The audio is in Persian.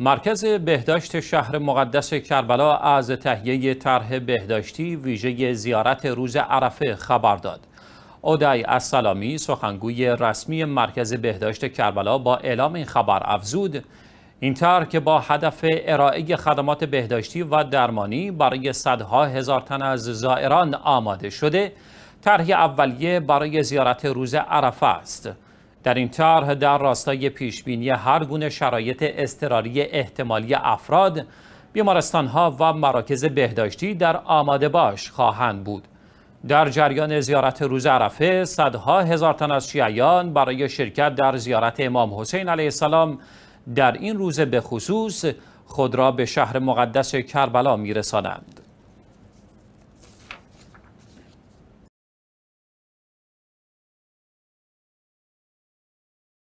مرکز بهداشت شهر مقدس کربلا از تهیه طرح بهداشتی ویژه زیارت روز عرفه خبر داد. اودای السلامی سخنگوی رسمی مرکز بهداشت کربلا با اعلام این خبر افزود این طرح که با هدف ارائه خدمات بهداشتی و درمانی برای صدها هزار تن از زائران آماده شده طرح اولیه برای زیارت روز عرفه است. در این طرح در راستای پیشبینی هر گونه شرایط اضطراری احتمالی افراد ها و مراکز بهداشتی در آماده باش خواهند بود در جریان زیارت روز عرفه صدها هزار تن از شیعیان برای شرکت در زیارت امام حسین علیه السلام در این روز به خصوص خود را به شهر مقدس کربلا می